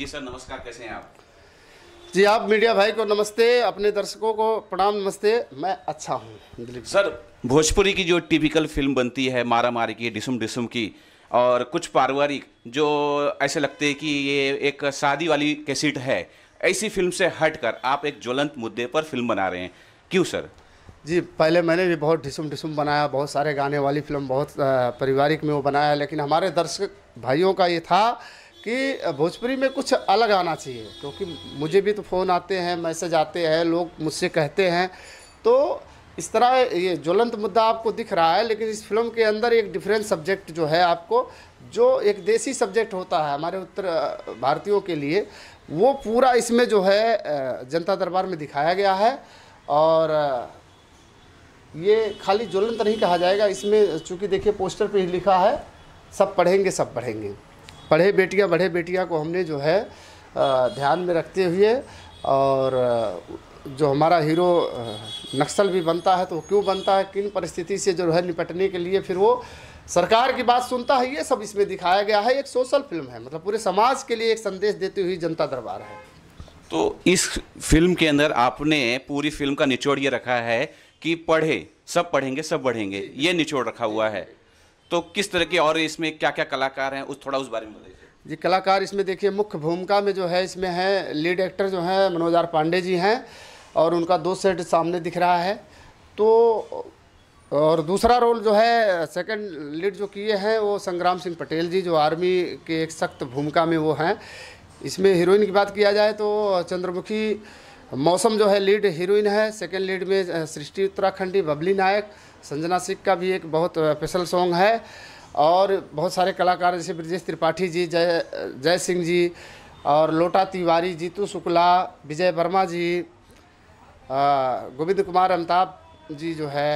जी sir नमस्कार कैसे हैं आप जी आप मीडिया भाई को नमस्ते अपने दर्शकों को प्रणाम नमस्ते मैं अच्छा हूँ दिलीप सर भोजपुरी की जो टिपिकल फिल्म बनती है मारा मारी की डिसुम डिसुम की और कुछ पारिवारिक जो ऐसे लगते हैं कि ये एक शादी वाली कैसेट है ऐसी फिल्म से हटकर आप एक ज्वलंत मुद्दे पर फिल्म बना रहे हैं क्यों सर जी पहले मैंने भी बहुत ढिसुम ढिसुम बनाया बहुत सारे गाने वाली फिल्म बहुत पारिवारिक में वो बनाया लेकिन हमारे दर्शक भाइयों का ये था कि भोजपुरी में कुछ अलग आना चाहिए क्योंकि तो मुझे भी तो फ़ोन आते हैं मैसेज आते हैं लोग मुझसे कहते हैं तो इस तरह ये ज्वलंत मुद्दा आपको दिख रहा है लेकिन इस फिल्म के अंदर एक डिफरेंट सब्जेक्ट जो है आपको जो एक देसी सब्जेक्ट होता है हमारे उत्तर भारतीयों के लिए वो पूरा इसमें जो है जनता दरबार में दिखाया गया है और ये खाली ज्वलंत नहीं कहा जाएगा इसमें चूँकि देखिए पोस्टर पे ही लिखा है सब पढ़ेंगे सब पढ़ेंगे पढ़े बेटियाँ बढ़े बेटिया को हमने जो है ध्यान में रखते हुए और जो हमारा हीरो नक्सल भी बनता है तो क्यों बनता है किन परिस्थिति से जो है निपटने के लिए फिर वो सरकार की बात सुनता है ये सब इसमें दिखाया गया है एक सोशल फिल्म है मतलब पूरे समाज के लिए एक संदेश देती हुई जनता दरबार है तो इस फिल्म के अंदर आपने पूरी फिल्म का निचोड़ ये रखा है कि पढ़े सब पढ़ेंगे सब बढ़ेंगे ये निचोड़ रखा हुआ है तो किस तरह के और इसमें क्या क्या कलाकार हैं उस थोड़ा उस बारे में बताइए जी कलाकार इसमें देखिए मुख्य भूमिका में जो है इसमें है लीड एक्टर जो हैं मनोज आर पांडे जी हैं और उनका दो सेट सामने दिख रहा है तो और दूसरा रोल जो है सेकंड लीड जो किए हैं वो संग्राम सिंह पटेल जी जो आर्मी के एक सख्त भूमिका में वो हैं इसमें हीरोइन की बात किया जाए तो चंद्रमुखी मौसम जो है लीड हीरोइन है सेकंड लीड में सृष्टि उत्तराखंडी बबली नायक संजना सिंह का भी एक बहुत स्पेशल सॉन्ग है और बहुत सारे कलाकार जैसे ब्रजेश त्रिपाठी जी जय जय सिंह जी और लोटा तिवारी जीतू शुक्ला विजय वर्मा जी गोविंद कुमार अमिताभ जी जो है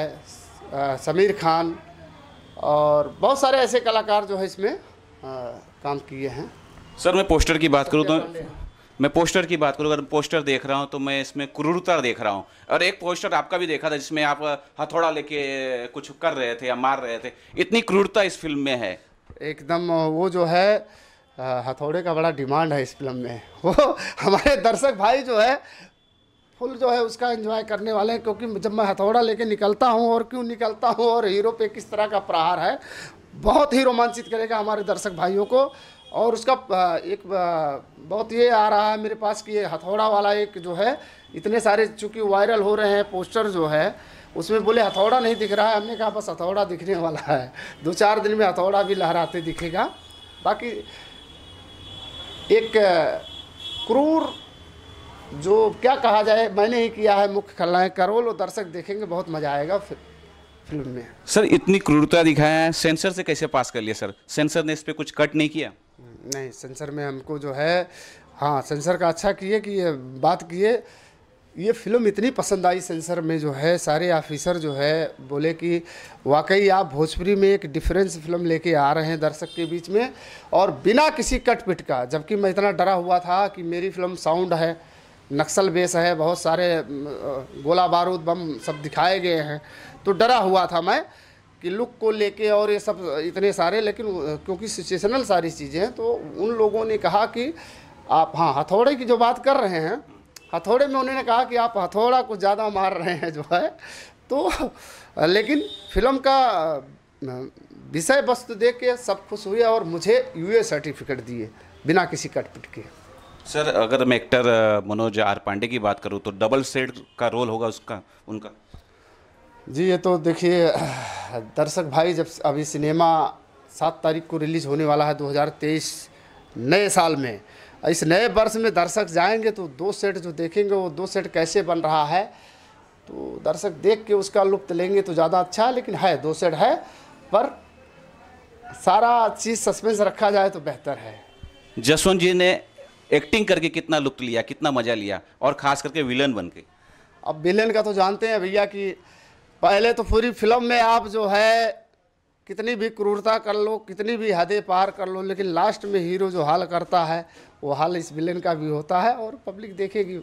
आ, समीर खान और बहुत सारे ऐसे कलाकार जो है इसमें आ, काम किए हैं सर मैं पोस्टर की बात करूँ तो मैं पोस्टर की बात करूँ अगर पोस्टर देख रहा हूँ तो मैं इसमें क्रूरता देख रहा हूँ और एक पोस्टर आपका भी देखा था जिसमें आप हथौड़ा लेके कुछ कर रहे थे या मार रहे थे इतनी क्रूरता इस फिल्म में है एकदम वो जो है हथौड़े का बड़ा डिमांड है इस फिल्म में वो हमारे दर्शक भाई जो है फुल जो है उसका एंजॉय करने वाले हैं क्योंकि जब मैं हथौड़ा लेके निकलता हूँ और क्यों निकलता हूँ और हीरो पे किस तरह का प्रहार है बहुत ही रोमांचित करेगा हमारे दर्शक भाइयों को और उसका एक बहुत ये आ रहा है मेरे पास कि ये हथौड़ा वाला एक जो है इतने सारे चूँकि वायरल हो रहे हैं पोस्टर जो है उसमें बोले हथौड़ा नहीं दिख रहा है हमने कहा बस हथौड़ा दिखने वाला है दो चार दिन में हथौड़ा भी लहराते दिखेगा बाकी एक क्रूर जो क्या कहा जाए मैंने ही किया है मुख्य खलनायक का रोल और दर्शक देखेंगे बहुत मज़ा आएगा फिर फिल्म में सर इतनी क्रूरता दिखाया है सेंसर से कैसे पास कर लिया सर सेंसर ने इस पर कुछ कट नहीं किया नहीं सेंसर में हमको जो है हाँ सेंसर का अच्छा किए कि ये बात किए ये फिल्म इतनी पसंद आई सेंसर में जो है सारे ऑफिसर जो है बोले कि वाकई आप भोजपुरी में एक डिफरेंस फिल्म लेके आ रहे हैं दर्शक के बीच में और बिना किसी कट पिट का जबकि मैं इतना डरा हुआ था कि मेरी फिल्म साउंड है नक्सल बेस है बहुत सारे गोला बारूद बम सब दिखाए गए हैं तो डरा हुआ था मैं कि लुक को लेके और ये सब इतने सारे लेकिन क्योंकि सिचुएशनल सारी चीज़ें हैं तो उन लोगों ने कहा कि आप हाँ हथौड़े की जो बात कर रहे हैं हथौड़े में उन्होंने कहा कि आप हथौड़ा कुछ ज़्यादा मार रहे हैं जो है तो लेकिन फिल्म का विषय वस्तु दे के सब खुश हुए और मुझे यूए सर्टिफिकेट दिए बिना किसी कटपिट के सर अगर मैं एक्टर मनोज आर पांडे की बात करूँ तो डबल सेड का रोल होगा उसका उनका जी ये तो देखिए दर्शक भाई जब अभी सिनेमा सात तारीख को रिलीज़ होने वाला है 2023 नए साल में इस नए वर्ष में दर्शक जाएंगे तो दो सेट जो देखेंगे वो दो सेट कैसे बन रहा है तो दर्शक देख के उसका लुप्त लेंगे तो ज़्यादा अच्छा है लेकिन है दो सेट है पर सारा चीज़ सस्पेंस रखा जाए तो बेहतर है जसवंत जी ने एक्टिंग करके कितना लुप्त लिया कितना मज़ा लिया और ख़ास करके विलन बन के अब विलन का तो जानते हैं भैया कि पहले तो पूरी फिल्म में आप जो है कितनी भी क्रूरता कर लो कितनी भी हदें पार कर लो लेकिन लास्ट में हीरो जो हाल करता है वो हाल इस विलेन का भी होता है और पब्लिक देखेगी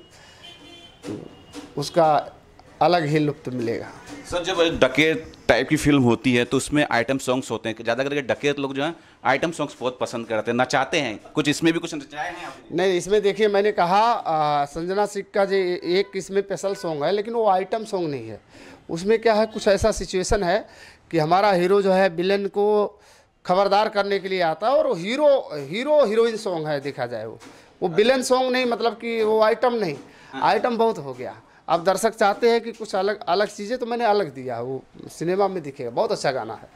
उसका अलग ही लुप्त मिलेगा सर जब डकेत टाइप की फिल्म होती है तो उसमें आइटम सॉन्ग्स होते हैं ज़्यादा करके डकेत लोग जो हैं आइटम सॉन्ग्स बहुत पसंद करते हैं नचाते हैं कुछ इसमें भी कुछ नचाए हैं आपने? नहीं इसमें देखिए मैंने कहा संजना सिंह का जो एक इसमें स्पेशल सॉन्ग है लेकिन वो आइटम सॉन्ग नहीं है उसमें क्या है कुछ ऐसा सिचुएसन है कि हमारा हीरो जो है विलन को खबरदार करने के लिए आता है और हीरो हीरो हीरोइन सॉन्ग है देखा जाए वो वो विलन हाँ। सॉन्ग नहीं मतलब कि वो आइटम नहीं आइटम हाँ। बहुत हो गया अब दर्शक चाहते हैं कि कुछ अलग अलग चीज़ें तो मैंने अलग दिया वो सिनेमा में दिखेगा बहुत अच्छा गाना है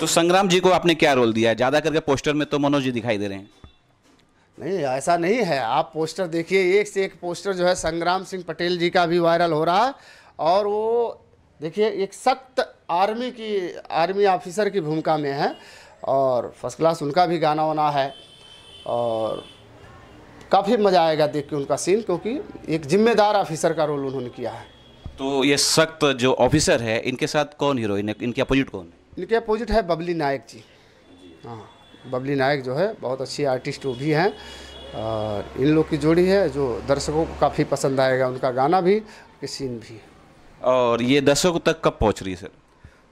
तो संग्राम जी को आपने क्या रोल दिया है ज़्यादा करके पोस्टर में तो मनोज जी दिखाई दे रहे हैं नहीं ऐसा नहीं है आप पोस्टर देखिए एक से एक पोस्टर जो है संग्राम सिंह पटेल जी का भी वायरल हो रहा है और वो देखिए एक सख्त आर्मी की आर्मी ऑफिसर की भूमिका में है और फर्स्ट क्लास उनका भी गाना होना है और काफ़ी मज़ा आएगा देख के उनका सीन क्योंकि एक जिम्मेदार ऑफिसर का रोल उन्होंने किया है तो ये सख्त जो ऑफिसर है इनके साथ कौन हीरोइन है इनके अपोजिट कौन है इनके अपोजिट है बबली नायक जी हाँ बबली नायक जो है बहुत अच्छी आर्टिस्ट वो भी हैं और इन लोग की जोड़ी है जो दर्शकों को काफ़ी पसंद आएगा उनका गाना भी सीन भी और ये दर्शकों तक कब पहुँच रही है सर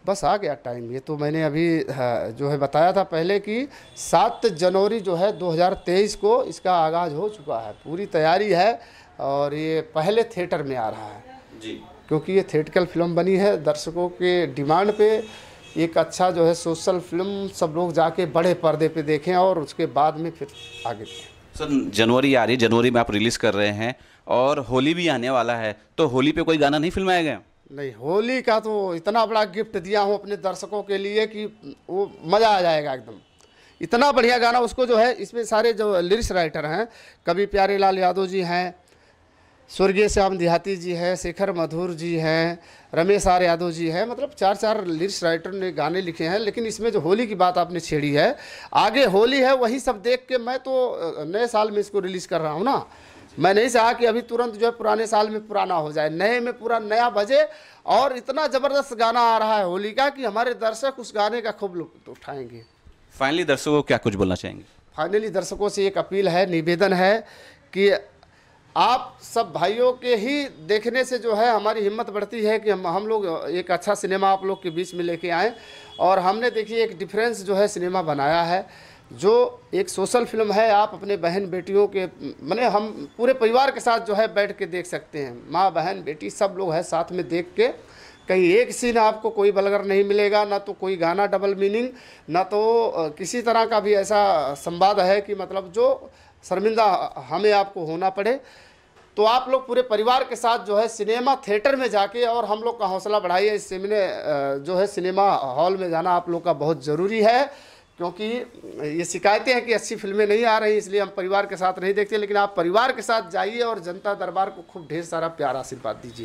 बस आ गया टाइम ये तो मैंने अभी हाँ, जो है बताया था पहले कि सात जनवरी जो है 2023 को इसका आगाज़ हो चुका है पूरी तैयारी है और ये पहले थिएटर में आ रहा है जी क्योंकि ये थिएटिकल फिल्म बनी है दर्शकों के डिमांड पे एक अच्छा जो है सोशल फिल्म सब लोग जाके बड़े पर्दे पे देखें और उसके बाद में फिर आगे सर जनवरी आ रही है जनवरी में आप रिलीज़ कर रहे हैं और होली भी आने वाला है तो होली पे कोई गाना नहीं फिल्माया गया नहीं होली का तो इतना बड़ा गिफ्ट दिया हूँ अपने दर्शकों के लिए कि वो मज़ा आ जाएगा एकदम इतना बढ़िया गाना उसको जो है इसमें सारे जो लिरिक्स राइटर हैं कवि प्यारे लाल यादव जी हैं स्वर्गीय श्याम देहाती जी हैं शेखर मधुर जी हैं रमेश आर यादव जी हैं मतलब चार चार लिरिक्स राइटर ने गाने लिखे हैं लेकिन इसमें जो होली की बात आपने छेड़ी है आगे होली है वही सब देख के मैं तो नए साल में इसको रिलीज़ कर रहा हूँ ना मैं नहीं चाहा कि अभी तुरंत जो है पुराने साल में पुराना हो जाए नए में पूरा नया बजे और इतना ज़बरदस्त गाना आ रहा है होली का कि हमारे दर्शक उस गाने का खूब लुत्फ उठाएंगे फाइनली दर्शकों को क्या कुछ बोलना चाहेंगे फाइनली दर्शकों से एक अपील है निवेदन है कि आप सब भाइयों के ही देखने से जो है हमारी हिम्मत बढ़ती है कि हम हम लोग एक अच्छा सिनेमा आप लोग के बीच में लेके आएँ और हमने देखिए एक डिफरेंस जो है सिनेमा बनाया है जो एक सोशल फिल्म है आप अपने बहन बेटियों के मैंने हम पूरे परिवार के साथ जो है बैठ के देख सकते हैं माँ बहन बेटी सब लोग है साथ में देख के कहीं एक सीन आपको कोई बलगर नहीं मिलेगा ना तो कोई गाना डबल मीनिंग ना तो किसी तरह का भी ऐसा संवाद है कि मतलब जो शर्मिंदा हमें आपको होना पड़े तो आप लोग पूरे परिवार के साथ जो है सिनेमा थिएटर में जाके और हम लोग का हौसला बढ़ाइए इस सेमिने जो है सिनेमा हॉल में जाना आप लोग का बहुत ज़रूरी है क्योंकि ये शिकायतें हैं कि अच्छी फिल्में नहीं आ रही इसलिए हम परिवार के साथ नहीं देखते लेकिन आप परिवार के साथ जाइए और जनता दरबार को खूब ढेर सारा प्यार आशीर्वाद दीजिए